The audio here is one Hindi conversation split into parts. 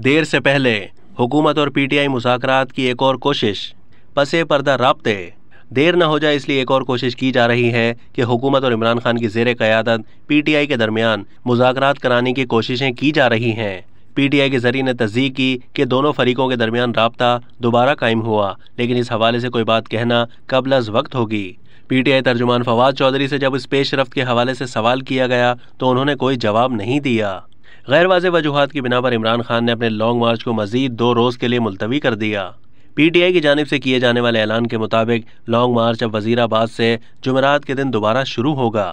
देर से पहले हुकूमत और पीटीआई मुजाकर की एक और कोशिश पसे पर्दा रबते देर न हो जाए इसलिए एक और कोशिश की जा रही है कि हुकूमत और इमरान खान की जेर क़्यादत पीटीआई के दरमियान मुजाकरात कराने की कोशिशें की जा रही हैं पीटीआई के जरिए ने तस्दीक की कि दोनों फरीकों के दरमियान रबता दोबारा कायम हुआ लेकिन इस हवाले से कोई बात कहना कबल अज वक्त होगी पीटीआई तर्जुमान फवाद चौधरी से जब इस पेशरफ के हवाले से सवाल किया गया तो उन्होंने कोई जवाब नहीं दिया गैर वाज वजूहत की बिना पर इमरान खान ने अपने लॉन्ग मार्च को मजीद दो रोज़ के लिए मुलतवी कर दिया पी टी आई की जानब से किए जाने वाले ऐलान के मुताबिक लॉन्ग मार्च अब वजीराबाद से जुमेरात के दिन दोबारा शुरू होगा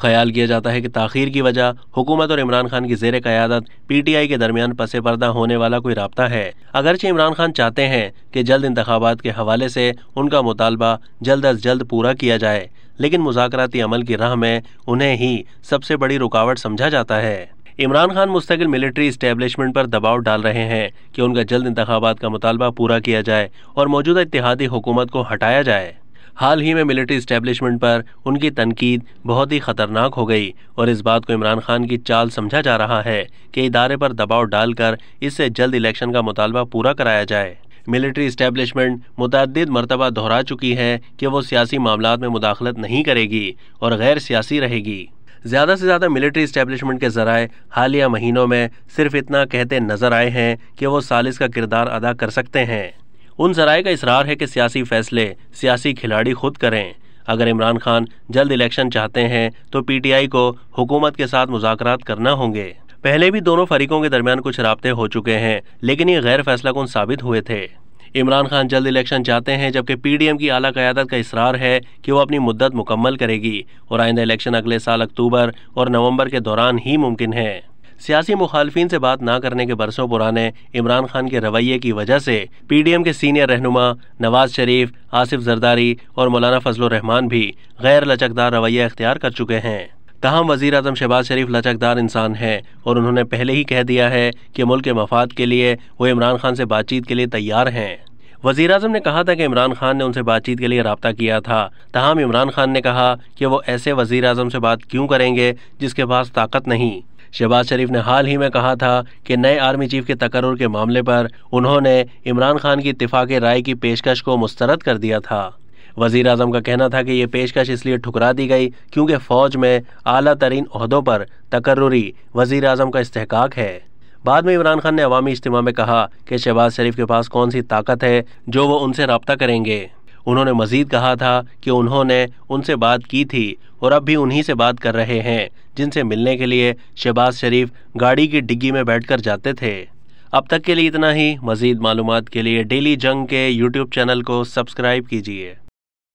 ख्याल किया जाता है कि तखीर की वजह हुकूमत और इमरान खान की जेर क़्यादत पी टी आई के दरमियान पसे पर्दा होने वाला कोई रबता है अगरचे इमरान खान चाहते हैं कि जल्द इंतबात के हवाले से उनका मुतालबा जल्द अज जल्द पूरा किया जाए लेकिन मुजाकती अमल की राह में उन्हें ही सबसे बड़ी रुकावट समझा जाता है इमरान खान मुस्तकिल मिलिट्री इस्टेबलिशमेंट पर दबाव डाल रहे हैं कि उनका जल्द इंतबात का मुतालबा पूरा किया जाए और मौजूदा इतिहादी हुकूमत को हटाया जाए हाल ही में मिलिट्री इस्टेबलिशमेंट पर उनकी तनकीद बहुत ही ख़तरनाक हो गई और इस बात को इमरान खान की चाल समझा जा रहा है कि इदारे पर दबाव डालकर इससे जल्द इलेक्शन का मुतालबा पूरा कराया जाए मिलिट्री इस्टेबलिशमेंट मुतद मरतबा दोहरा चुकी है कि वो सियासी मामला में मुदाखलत नहीं करेगी और गैर सियासी रहेगी ज़्यादा से ज़्यादा मिलिट्री इस्टेब्लिशमेंट के ज़राए हालिया महीनों में सिर्फ इतना कहते नज़र आए हैं कि वो सालिस का किरदार अदा कर सकते हैं उन जराए का इसरार है कि सियासी फैसले सियासी खिलाड़ी खुद करें अगर इमरान खान जल्द इलेक्शन चाहते हैं तो पीटीआई को हुकूमत के साथ मुजाकर करना होंगे पहले भी दोनों फरीकों के दरमियान कुछ रबते हो चुके हैं लेकिन ये गैर फैसला कौन साबित हुए थे इमरान खान जल्द इलेक्शन चाहते हैं जबकि पीडीएम की आला क्यादत का इसरार है कि वो अपनी मुद्दत मुकम्मल करेगी और आइंदा इलेक्शन अगले साल अक्टूबर और नवंबर के दौरान ही मुमकिन है सियासी मुखालफन से बात ना करने के बरसों पुराने इमरान खान के रवैये की वजह से पीडीएम के सीनियर रहनुमा नवाज शरीफ आसिफ जरदारी और मौलाना फजल रहमान भी गैर लचकदार रवैया अख्तियार कर चुके हैं तहम वजी अजम शहबाज शरीफ लचकदार इंसान हैं और उन्होंने पहले ही कह दिया है कि मुल्क के मफाद के लिए वो इमरान खान से बातचीत के लिए तैयार हैं वजीर अजम ने कहा था कि इमरान खान ने उनसे बातचीत के लिए रबता किया था तहम इमरान खान ने कहा कि वो ऐसे वजीर अजम से बात क्यों करेंगे जिसके पास ताकत नहीं शहबाज शरीफ ने हाल ही में कहा था कि नए आर्मी चीफ के तकर्र के मामले पर उन्होंने इमरान खान की इतफाक़ राय की पेशकश को मुस्तरद कर दिया था वजीर अजम का कहना था कि यह पेशकश इसलिए ठुकरा दी गई क्योंकि फ़ौज में अली तरीन अहदों पर तकर्री वजीर अजम का इस्तेकाक है बाद में इमरान खान ने अवामी इज्तम में कहा कि शहबाज शरीफ के पास कौन सी ताकत है जो वो उनसे रबता करेंगे उन्होंने मजीद कहा था कि उन्होंने उनसे बात की थी और अब भी उन्हीं से बात कर रहे हैं जिनसे मिलने के लिए शहबाज शरीफ गाड़ी की डिग्गी में बैठकर जाते थे अब तक के लिए इतना ही मज़ीद मालूम के लिए डेली जंग के यूट्यूब चैनल को सब्सक्राइब कीजिए